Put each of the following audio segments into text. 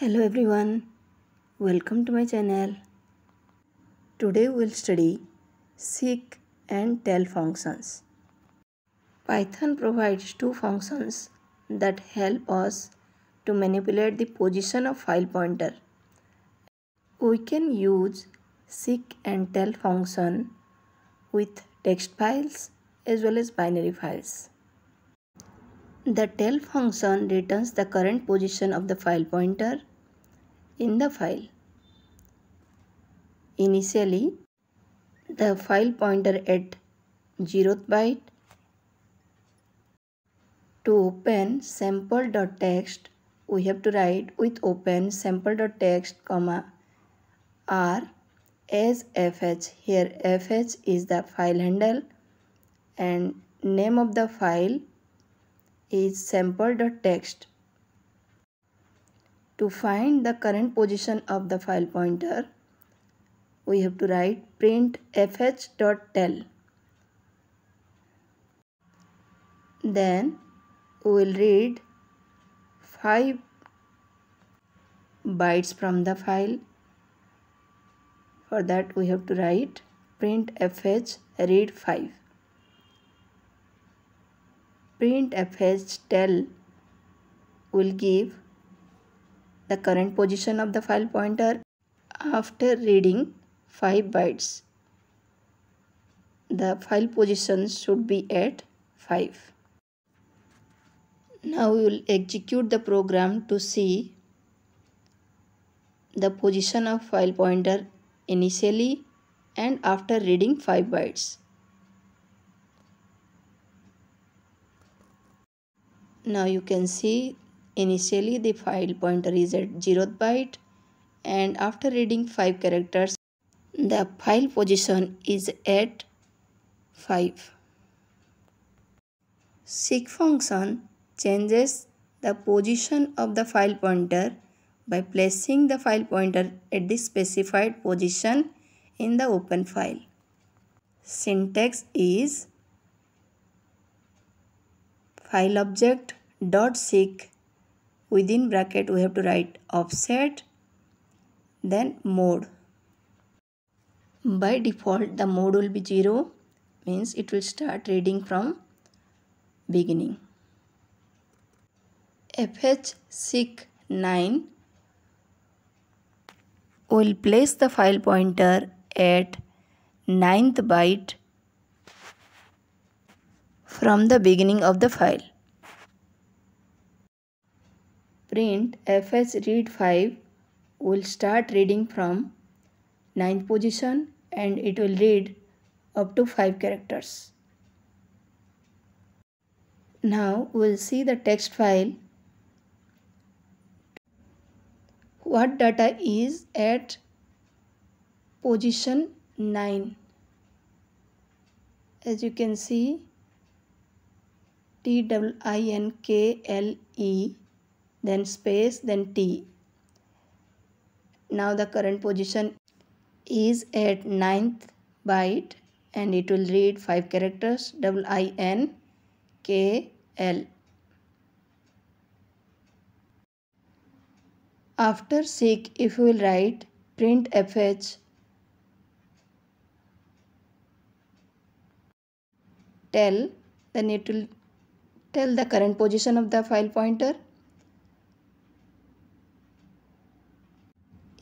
Hello everyone, welcome to my channel. Today we will study seek and tell functions. Python provides two functions that help us to manipulate the position of file pointer. We can use seek and tell function with text files as well as binary files. The tell function returns the current position of the file pointer in the file. Initially, the file pointer at 0th byte to open sample.txt we have to write with open sample.txt comma r as fh here fh is the file handle and name of the file is sample.txt to find the current position of the file pointer, we have to write print fh.tel. Then we will read 5 bytes from the file. For that we have to write print fh read 5. Print fh tell will give the current position of the file pointer after reading 5 bytes. The file position should be at 5. Now we will execute the program to see the position of file pointer initially and after reading 5 bytes. Now you can see Initially, the file pointer is at 0th byte and after reading 5 characters, the file position is at 5. Seek function changes the position of the file pointer by placing the file pointer at the specified position in the open file. Syntax is file object dot seek within bracket we have to write offset then mode by default the mode will be 0 means it will start reading from beginning fh nine will place the file pointer at ninth byte from the beginning of the file print fs read 5 will start reading from 9th position and it will read up to 5 characters. Now we'll see the text file. What data is at position 9. As you can see T W I N K L E then space, then T. Now the current position is at ninth byte and it will read 5 characters double I N K L. After seek, if we will write print fh tell, then it will tell the current position of the file pointer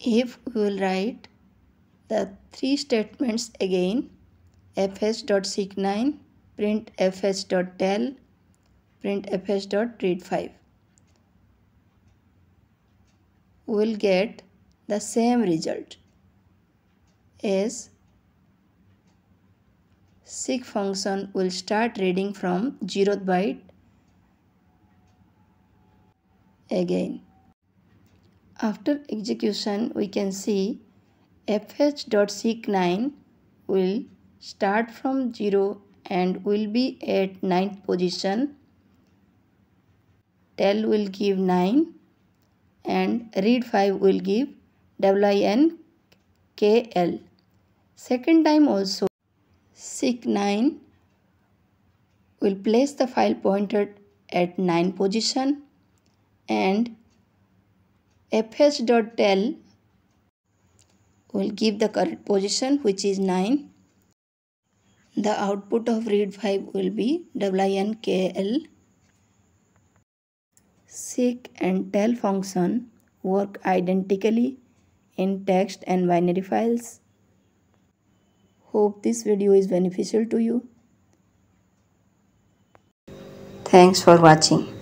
if we will write the three statements again fh.sig9 print fs.tell, print fs.read 5 we will get the same result as seek function will start reading from 0th byte again after execution, we can see fh.seek9 will start from 0 and will be at 9th position. Tell will give 9 and read 5 will give win kl. Second time also seek9 will place the file pointer at 9 position and fh dot tell will give the current position which is 9 the output of read 5 will be winkl seek and tell function work identically in text and binary files hope this video is beneficial to you thanks for watching